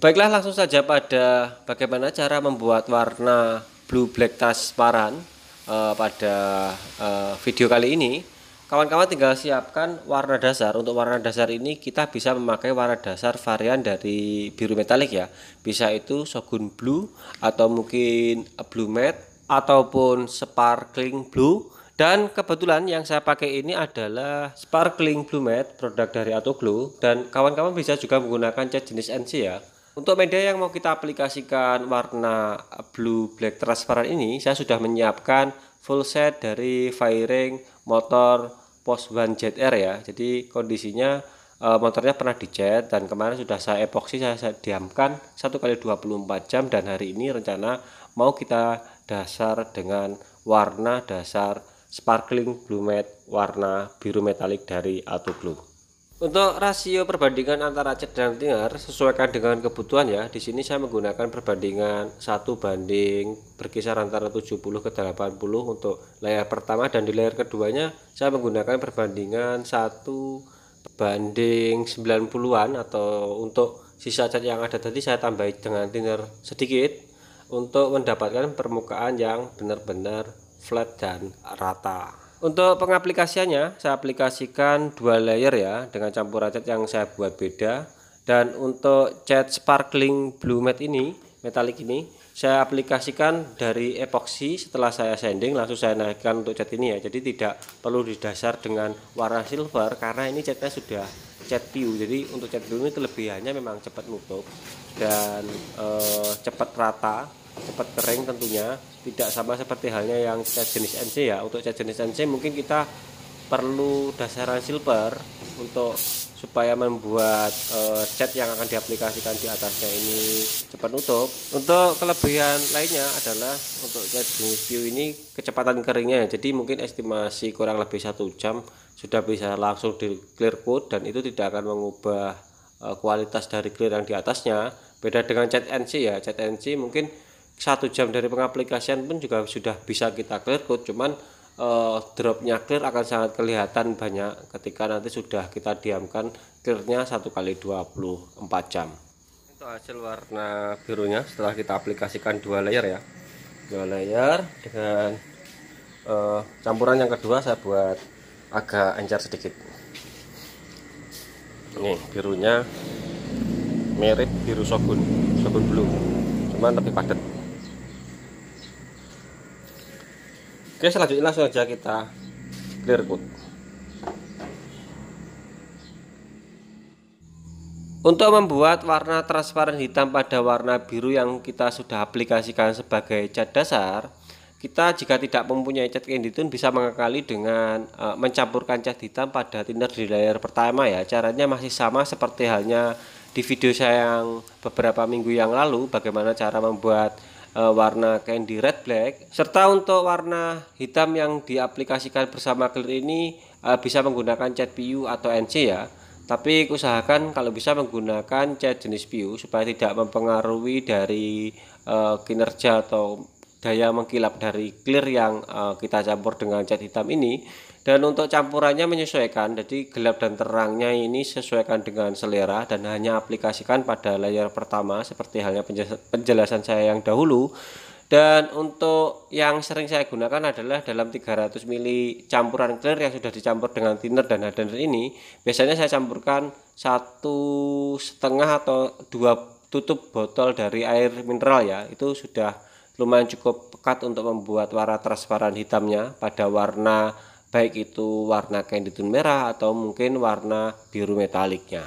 Baiklah langsung saja pada bagaimana cara membuat warna blue black transparan uh, pada uh, video kali ini. Kawan-kawan tinggal siapkan warna dasar. Untuk warna dasar ini kita bisa memakai warna dasar varian dari biru metalik ya. Bisa itu Shogun Blue atau mungkin Blue Matte ataupun Sparkling Blue. Dan kebetulan yang saya pakai ini adalah Sparkling Blue Matte produk dari Atoglow dan kawan-kawan bisa juga menggunakan cat jenis NC ya. Untuk media yang mau kita aplikasikan warna blue black transparan ini, saya sudah menyiapkan full set dari firing motor Post One Jet Air ya. Jadi kondisinya eh, motornya pernah dijet dan kemarin sudah saya epoksi saya, saya diamkan satu kali 24 jam dan hari ini rencana mau kita dasar dengan warna dasar sparkling blue matte warna biru metalik dari Auto Blue. Untuk rasio perbandingan antara cat dan tinggal sesuaikan dengan kebutuhan ya. Di sini saya menggunakan perbandingan satu banding berkisar antara 70 ke 80 untuk layar pertama dan di layar keduanya saya menggunakan perbandingan satu banding 90-an atau untuk sisa cat yang ada tadi saya tambahin dengan thinner sedikit untuk mendapatkan permukaan yang benar-benar flat dan rata. Untuk pengaplikasiannya, saya aplikasikan dua layer ya dengan campuran cat yang saya buat beda. Dan untuk cat sparkling blue matte ini, metalik ini, saya aplikasikan dari epoxy setelah saya sanding langsung saya naikkan untuk cat ini ya. Jadi tidak perlu didasar dengan warna silver karena ini catnya sudah cat piu. Jadi untuk cat blue ini kelebihannya memang cepat nutup dan eh, cepat rata cepat kering tentunya tidak sama seperti halnya yang cat jenis NC ya untuk cat jenis NC mungkin kita perlu dasaran silver untuk supaya membuat uh, eh, cat yang akan diaplikasikan di atasnya ini cepat nutup. Untuk kelebihan lainnya adalah untuk cat jenis view ini kecepatan keringnya, jadi mungkin estimasi kurang lebih satu jam sudah bisa langsung di clear coat dan itu tidak akan mengubah uh, kualitas dari clear yang di atasnya. Beda dengan cat NC ya, cat NC mungkin satu jam dari pengaplikasian pun juga sudah bisa kita clear code cuman uh, dropnya clear akan sangat kelihatan banyak ketika nanti sudah kita diamkan clearnya satu kali 24 jam itu hasil warna birunya setelah kita aplikasikan dua layer ya dua layer dengan uh, campuran yang kedua saya buat agak encer sedikit nih birunya mirip biru shogun shogun blue cuman lebih padat Oke, selanjutnya langsung aja kita clear coat. Untuk membuat warna transparan hitam pada warna biru yang kita sudah aplikasikan sebagai cat dasar, kita jika tidak mempunyai cat Inditune bisa mengakali dengan e, mencampurkan cat hitam pada thinner di layer pertama ya. Caranya masih sama seperti halnya di video saya yang beberapa minggu yang lalu bagaimana cara membuat Eh, warna candy red black serta untuk warna hitam yang diaplikasikan bersama clear ini eh, bisa menggunakan cat PU atau NC ya tapi usahakan kalau bisa menggunakan cat jenis PU supaya tidak mempengaruhi dari eh, kinerja atau daya mengkilap dari clear yang kita campur dengan cat hitam ini dan untuk campurannya menyesuaikan jadi gelap dan terangnya ini sesuaikan dengan selera dan hanya aplikasikan pada layar pertama seperti halnya penjelasan saya yang dahulu dan untuk yang sering saya gunakan adalah dalam 300 ml campuran clear yang sudah dicampur dengan thinner dan hardener ini biasanya saya campurkan satu setengah atau dua tutup botol dari air mineral ya itu sudah lumayan cukup pekat untuk membuat warna transparan hitamnya pada warna baik itu warna tune merah atau mungkin warna biru metaliknya.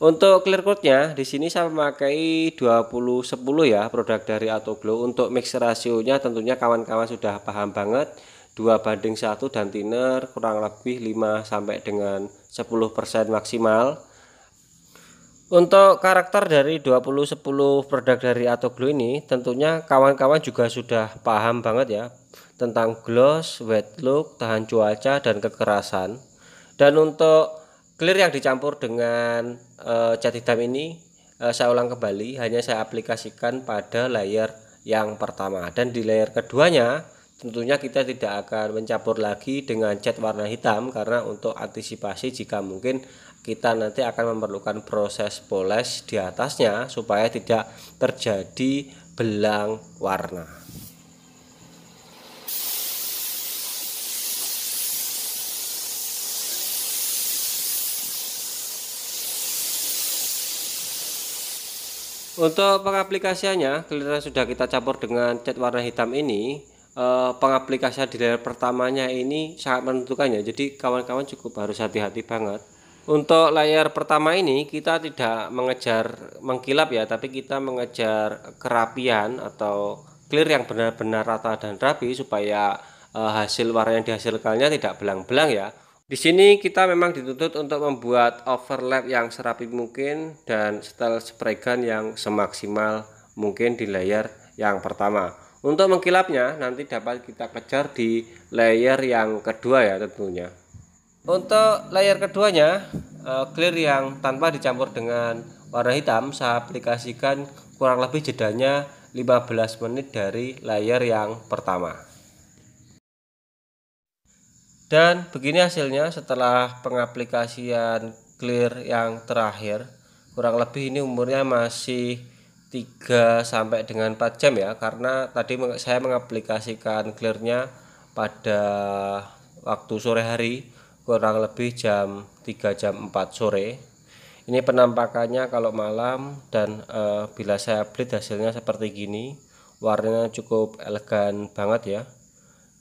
Untuk clear coatnya di sini saya memakai 2010 ya produk dari Autoglow untuk mix rasionya tentunya kawan-kawan sudah paham banget 2 banding 1 dan thinner kurang lebih 5 sampai dengan 10% maksimal. Untuk karakter dari 2010 produk dari Atoglu ini tentunya kawan-kawan juga sudah paham banget ya tentang gloss, wet look, tahan cuaca dan kekerasan. Dan untuk clear yang dicampur dengan uh, cat hitam ini uh, saya ulang kembali hanya saya aplikasikan pada layer yang pertama dan di layer keduanya tentunya kita tidak akan mencampur lagi dengan cat warna hitam karena untuk antisipasi jika mungkin kita nanti akan memerlukan proses poles di atasnya supaya tidak terjadi belang warna. Untuk pengaplikasiannya, kelihatan sudah kita campur dengan cat warna hitam ini. E, pengaplikasian di layer pertamanya ini sangat menentukannya. Jadi kawan-kawan cukup harus hati-hati banget. Untuk layar pertama ini kita tidak mengejar mengkilap ya, tapi kita mengejar kerapian atau clear yang benar-benar rata dan rapi supaya e, hasil warna yang dihasilkannya tidak belang-belang ya. Di sini kita memang dituntut untuk membuat overlap yang serapi mungkin dan setel spray gun yang semaksimal mungkin di layer yang pertama. Untuk mengkilapnya nanti dapat kita kejar di layer yang kedua ya tentunya. Untuk layer keduanya eh, clear yang tanpa dicampur dengan warna hitam saya aplikasikan kurang lebih jedanya 15 menit dari layer yang pertama. Dan begini hasilnya setelah pengaplikasian clear yang terakhir. Kurang lebih ini umurnya masih 3 sampai dengan 4 jam ya karena tadi saya mengaplikasikan clearnya pada waktu sore hari kurang lebih jam 3 jam 4 sore ini penampakannya kalau malam dan e, bila saya update hasilnya seperti gini warnanya cukup elegan banget ya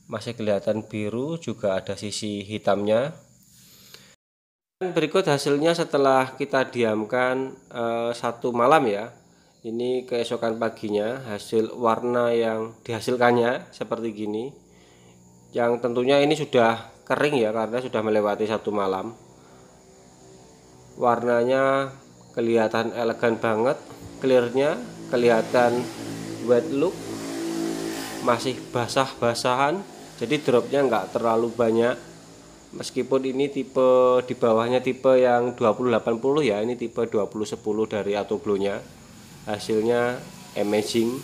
masih kelihatan biru juga ada sisi hitamnya dan berikut hasilnya setelah kita diamkan e, satu malam ya ini keesokan paginya hasil warna yang dihasilkannya seperti gini yang tentunya ini sudah kering ya karena sudah melewati satu malam warnanya kelihatan elegan banget clearnya kelihatan wet look masih basah-basahan jadi dropnya nggak terlalu banyak meskipun ini tipe di bawahnya tipe yang 2080 ya ini tipe 2010 dari blue-nya, hasilnya amazing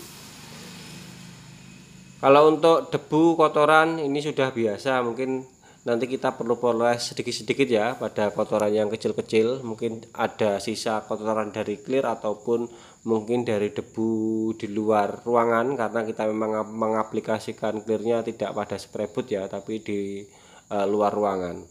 kalau untuk debu kotoran ini sudah biasa mungkin nanti kita perlu poles sedikit-sedikit ya pada kotoran yang kecil-kecil mungkin ada sisa kotoran dari clear ataupun mungkin dari debu di luar ruangan karena kita memang mengaplikasikan clearnya tidak pada spray put ya tapi di e, luar ruangan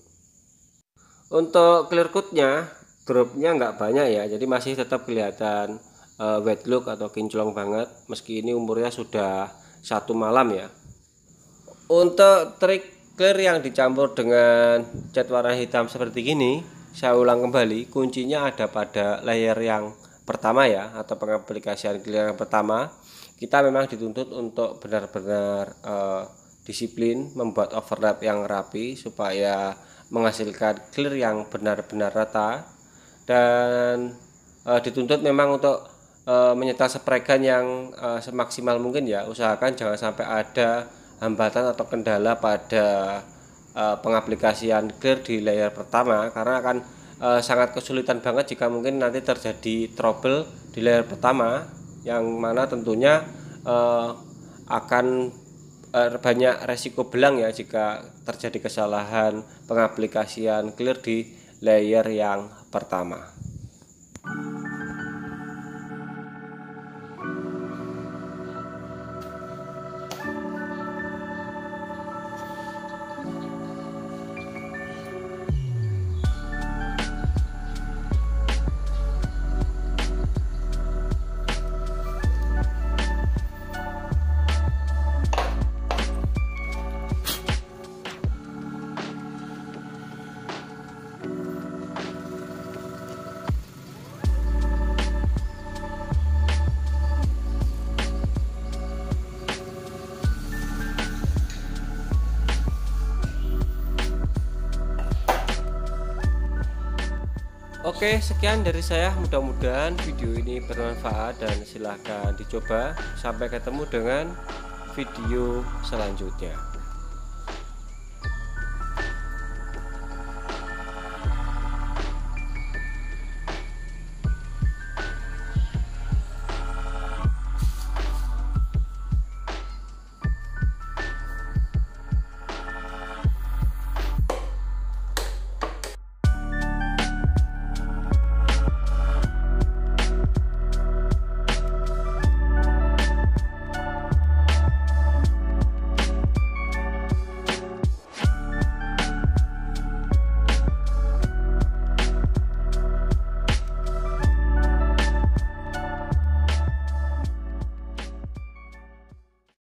untuk clear coatnya dropnya nggak banyak ya jadi masih tetap kelihatan e, wet look atau kinclong banget meski ini umurnya sudah satu malam ya untuk trik clear yang dicampur dengan cat warna hitam seperti ini, saya ulang kembali kuncinya ada pada layer yang pertama ya atau pengaplikasian clear yang pertama kita memang dituntut untuk benar-benar uh, disiplin membuat overlap yang rapi supaya menghasilkan clear yang benar-benar rata dan eh, dituntut memang untuk eh, menyetel spregan yang eh, semaksimal mungkin ya usahakan jangan sampai ada hambatan atau kendala pada uh, pengaplikasian clear di layer pertama karena akan uh, sangat kesulitan banget jika mungkin nanti terjadi trouble di layer pertama yang mana tentunya uh, akan banyak resiko belang ya jika terjadi kesalahan pengaplikasian clear di layer yang pertama. Oke, sekian dari saya. Mudah-mudahan video ini bermanfaat dan silahkan dicoba. Sampai ketemu dengan video selanjutnya.